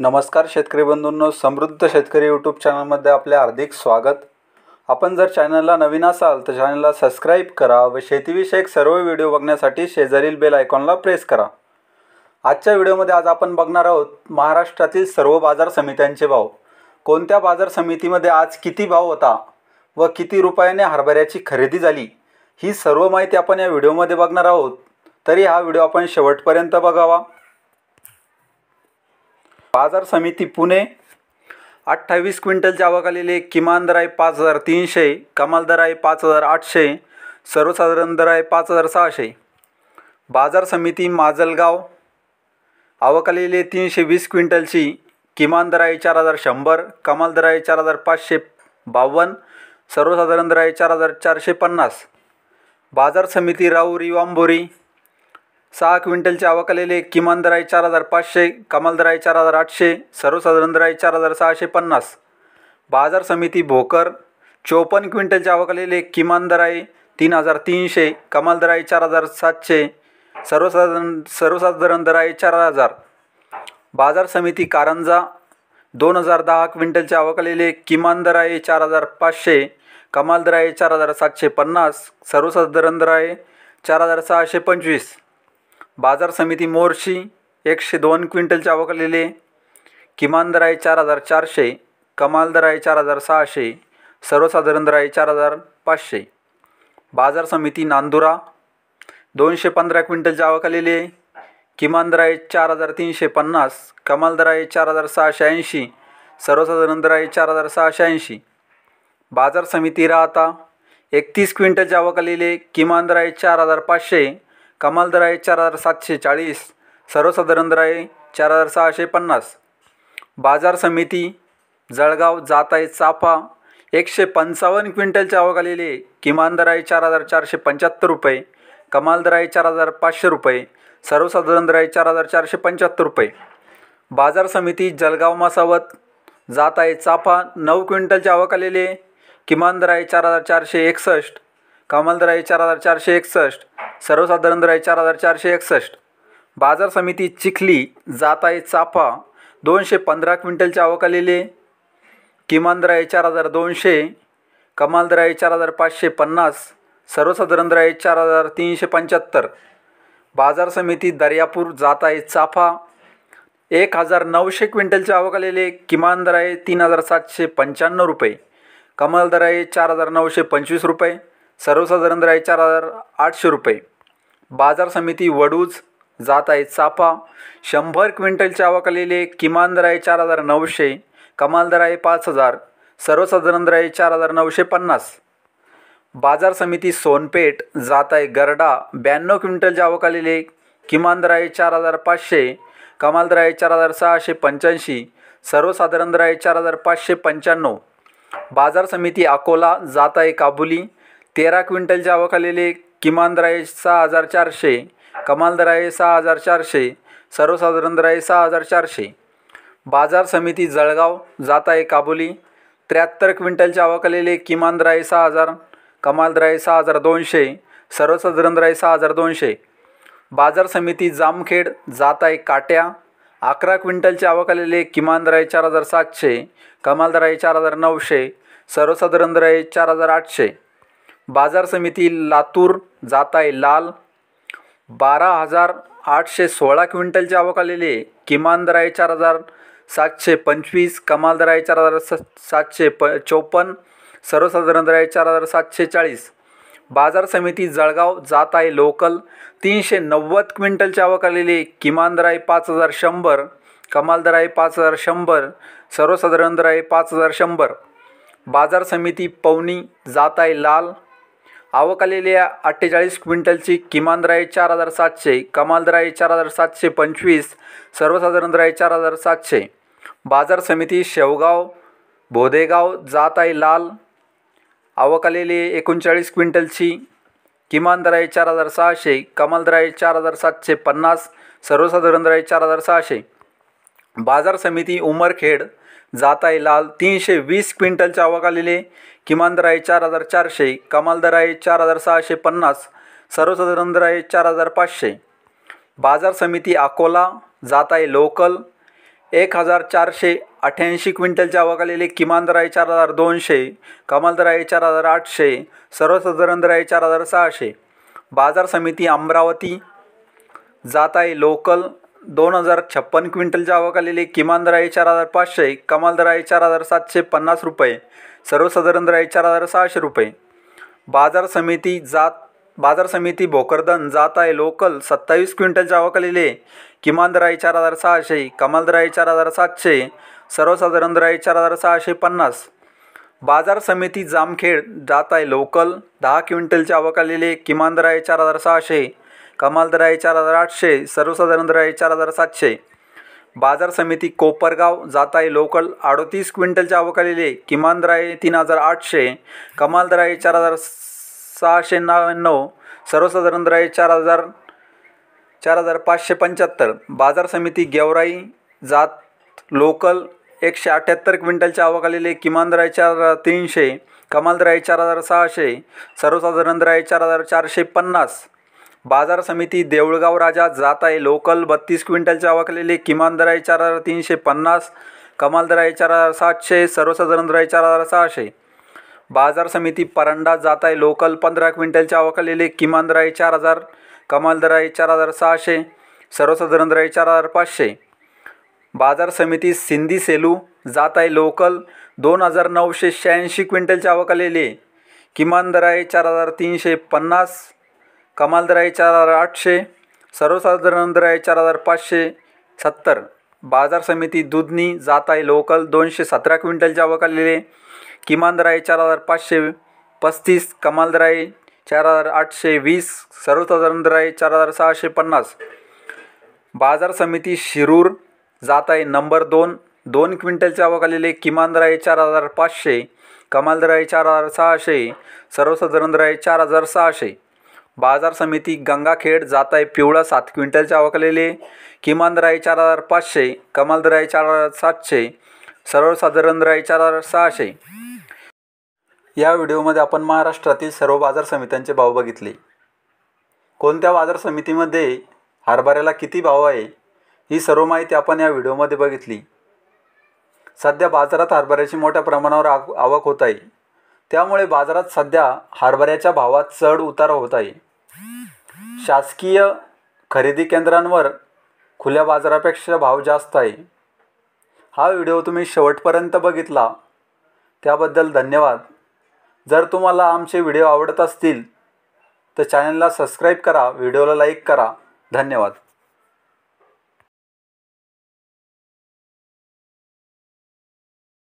नमस्कार शेतकरी बंधूंनो समृद्ध शेतकरी यूट्यूब चॅनलमध्ये आपले हार्दिक स्वागत आपण जर चॅनलला नवीन असाल तर चॅनलला सबस्क्राईब करा व शेतीविषयक सर्व व्हिडिओ बघण्यासाठी शेजारील बेल आयकॉनला प्रेस करा आजच्या व्हिडिओमध्ये आज आपण बघणार आहोत महाराष्ट्रातील सर्व बाजार समित्यांचे भाव कोणत्या बाजार समितीमध्ये आज किती भाव होता व किती रुपयाने हरभऱ्याची खरेदी झाली ही सर्व माहिती आपण या व्हिडिओमध्ये बघणार आहोत तरी हा व्हिडिओ आपण शेवटपर्यंत बघावा बाजार समिती पुणे अठ्ठावीस क्विंटलच्या आवकालेले किमान दर आहे पाच हजार तीनशे कमाल दर आहे पाच हजार आठशे सर्वसाधारण दर आहे पाच हजार सहाशे बाजार समिती माजलगाव आवकालेले तीनशे वीस क्विंटलची किमान दर आहे चार हजार शंभर कमाल दर आहे चार हजार पाचशे बावन्न सर्वसाधारण दर आहे चार हजार चारशे पन्नास बाजार समिती राऊरी वांबोरी सहा क्विंटलचे आवकलेले किमान दर आहे चार हजार पाचशे कमाल दर आहे चार हजार आठशे सर्वसाधारण दर आहे चार हजार सहाशे पन्नास बाजार समिती भोकर चोपन्न क्विंटलचे आवाकालेले किमान दर आहे तीन हजार तीनशे कमाल दर आहे चार हजार सातशे सर्वसाधारण सर्वसाधारण दर आहे चार हजार बाजार समिती कारंजा दोन हजार दहा क्विंटलचे आवकलेले किमान दर आहे चार हजार पाचशे कमाल दर आहे चार हजार सातशे पन्नास सर्वसाधारण दर आहे चार हजार सहाशे पंचवीस बाजार समिती मोर्शी एकशे दोन क्विंटलचे आलेले किमान दर आहे चार हजार चारशे कमाल दर आहे चार हजार सहाशे सर्वसाधारण दर आहे चार हजार पाचशे बाजार समिती नांदुरा दोनशे पंधरा क्विंटलच्या आलेले किमान दर आहे चार हजार तीनशे पन्नास कमाल दर आहे चार हजार सहाशे ऐंशी सर्वसाधारण दर आहे चार हजार सहाशे ऐंशी बाजार समिती राहता एकतीस क्विंटलच्या आलेले किमान दर आहे चार हजार पाचशे कमाल दर आहे चार हजार सातशे चाळीस सर्वसाधारण दर आहे चार हजार सहाशे पन्नास बाजार समिती जळगाव जात आहे चाफा एकशे पंचावन्न क्विंटलच्या आवक आलेले किमान दर आहे चार हजार चारशे पंच्याहत्तर रुपये कमाल दर आहे चार हजार पाचशे रुपये सर्वसाधारण दर आहे चार हजार चारशे पंच्याहत्तर रुपये बाजार समिती जळगाव मासावत जात आहे चाफा नऊ क्विंटलच्या आवक आलेले किमान दर आहे चार हजार चारशे एकसष्ट आहे चार हजार चारशे एकसष्ट सर्वसाधारण दराई चार हजार चारशे एकसष्ट बाजार समिती चिखली जात आहे चाफा दोनशे पंधरा क्विंटलच्या आलेले किमान दर आहे चार हजार दोनशे कमाल आहे चार हजार पाचशे पन्नास सर्वसाधारण दराई चार हजार तीनशे पंच्याहत्तर बाजार समिती दर्यापूर जात आहे चाफा एक हजार नऊशे क्विंटलच्या आलेले किमान दर आहे तीन हजार सातशे पंच्याण्णव रुपये कमाल दर आहे चार हजार नऊशे पंचवीस रुपये सर्वसाधारण राय चार हजार आठशे रुपये बाजार समिती वडूज जात आहे चाफा शंभर क्विंटलच्या आवाकलेले किमान दर आहे चार हजार नऊशे कमाल दर आहे पाच हजार सर्वसाधारण दर आहे चार हजार नऊशे पन्नास बाजार समिती सोनपेठ जात आहे गरडा ब्याण्णव क्विंटलच्या आवाकलेले किमान दर आहे चार हजार पाचशे कमाल दर आहे चार हजार सहाशे पंच्याऐंशी सर्वसाधारण दर आहे चार हजार पाचशे पंच्याण्णव बाजार समिती अकोला जात आहे काबुली तेरा क्विंटलच्या आलेले किमान दराये सहा हजार चारशे कमाल दराये सहा हजार चारशे सर्वसाधारण दराये सहा हजार चारशे बाजार समिती जळगाव जात आहे काबोली त्र्याहत्तर क्विंटलच्या आवकालेले किमान दराये सहा हजार कमाल दराये सहा हजार दोनशे सर्वसाधारण दराये सहा हजार दोनशे बाजार समिती जामखेड जात आहे काट्या अकरा क्विंटलच्या आलेले किमान दराये चार हजार सातशे कमाल दराये चार हजार नऊशे सर्वसाधारण दराये चार हजार आठशे बाजार समिती लातूर आहे लाल बारा हजार आठशे सोळा क्विंटलचे आवक आलेले किमान दर आहे चार हजार सातशे पंचवीस कमाल दर चार हजार स सातशे प चौपन्न सर्वसाधारण दर आहे चार हजार सातशे चाळीस बाजार समिती जळगाव जात आहे लोकल तीनशे नव्वद क्विंटलची आवक आलेले किमान दराय पाच हजार शंभर कमाल दर पाच हजार शंभर सर्वसाधारण दर आहे पाच हजार शंभर बाजार समिती पवनी जात आहे लाल आवक आलेल्या अठ्ठेचाळीस क्विंटलची किमान दराई चार हजार सातशे कमाल आहे चार हजार सातशे पंचवीस सर्वसाधारण दराई चार हजार सातशे बाजार समिती शेवगाव भोदेगाव जात आहे लाल आवक आलेली एकोणचाळीस क्विंटलची किमान आहे चार हजार सहाशे कमाल आहे चार हजार सातशे पन्नास सर्वसाधारण द्राय चार हजार सहाशे बाजार समिती उमरखेड जाताई लाल तीनशे वीस क्विंटलचे आवक आलेले किमान दर आहे चार हजार चारशे कमाल दर आहे चार हजार सहाशे पन्नास सर्वसाधारण दर आहे चार हजार पाचशे बाजार समिती अकोला आहे लोकल एक हजार चारशे अठ्ठ्याऐंशी क्विंटलचे आवक आलेले किमान दर आहे चार हजार दोनशे कमाल दर आहे चार हजार आठशे सर्वसाधारण दर आहे चार हजार सहाशे बाजार समिती अमरावती आहे लोकल दोन हजार छप्पन क्विंटलच्या आलेले किमान दर आहे चार हजार पाचशे कमाल दर आहे चार हजार सातशे पन्नास रुपये सर्वसाधारण दर चार हजार सहाशे रुपये बाजार समिती जात बाजार समिती भोकरदन जात आहे लोकल सत्तावीस क्विंटलच्या आलेले किमान दर आहे चार हजार सहाशे कमाल दर चार हजार सातशे सर्वसाधारण दर चार हजार सहाशे पन्नास बाजार समिती जामखेड जात आहे लोकल दहा क्विंटलच्या आवक आलेले किमान दर चार हजार सहाशे कमाल दर आहे चार हजार आठशे सर्वसाधारण दर आहे चार हजार सातशे बाजार समिती कोपरगाव जात आहे लोकल अडोतीस क्विंटलच्या आवकालेले किमान दर आहे तीन हजार आठशे कमाल दर आहे चार हजार सहाशे नव्याण्णव सर्वसाधारण दर आहे चार हजार चार हजार पाचशे पंच्याहत्तर बाजार समिती गेवराई जात लोकल एकशे अठ्ठ्याहत्तर क्विंटलच्या आवकालेले किमान दर आहे चार हजार तीनशे कमाल दर आहे चार हजार सहाशे सर्वसाधारण दर आहे चार हजार चारशे पन्नास बाजार समिती देऊळगाव राजा जात आहे लोकल बत्तीस क्विंटलच्या आवकलेले किमान दराई चार हजार तीनशे पन्नास कमाल दराय चार हजार सातशे सर्वसाधारण दराय चार हजार सहाशे बाजार समिती परंडा जात आहे लोकल पंधरा क्विंटलच्या आवकलेले किमान दराई चार हजार कमाल दराय चार हजार सहाशे सर्वसाधारण दराय चार हजार पाचशे बाजार समिती सिंधी सेलू जात आहे लोकल दोन हजार नऊशे शहाऐंशी क्विंटलच्या आवकलेले किमान दराय चार हजार तीनशे पन्नास कमाल दर आहे चार हजार आठशे सर्वसाधारण दर आहे चार हजार पाचशे सत्तर बाजार समिती दुधनी जात आहे लोकल दोनशे सतरा क्विंटलच्या आलेले किमान दर आहे चार हजार पाचशे पस्तीस कमाल दर आहे चार हजार आठशे वीस सर्वसाधारण दर आहे चार हजार सहाशे पन्नास बाजार समिती शिरूर जात आहे नंबर दोन दोन क्विंटलच्या आलेले किमान दर आहे चार हजार पाचशे कमाल दर आहे चार हजार सहाशे सर्वसाधारण दर आहे चार हजार सहाशे बाजार समिती गंगाखेड जाताय पिवळा सात क्विंटलच्या आवकलेले किमान दराय चार हजार पाचशे कमाल दराई चार हजार सातशे सर्वसाधारण दराई चार हजार सहाशे या व्हिडिओमध्ये आपण महाराष्ट्रातील सर्व बाजार समित्यांचे भाव बघितले कोणत्या बाजार समितीमध्ये हरभऱ्याला किती भाव आहे ही सर्व माहिती आपण या व्हिडिओमध्ये बघितली सध्या बाजारात हरभऱ्याची मोठ्या प्रमाणावर आवक होत आहे त्यामुळे बाजारात सध्या हरभऱ्याच्या भावात चढ उतार होत आहे शासकीय खरेदी केंद्रांवर खुल्या बाजारापेक्षा भाव जास्त आहे हा व्हिडिओ तुम्ही शेवटपर्यंत बघितला त्याबद्दल धन्यवाद जर तुम्हाला आमचे व्हिडिओ आवडत असतील तर चॅनलला सबस्क्राईब करा व्हिडिओला लाईक करा धन्यवाद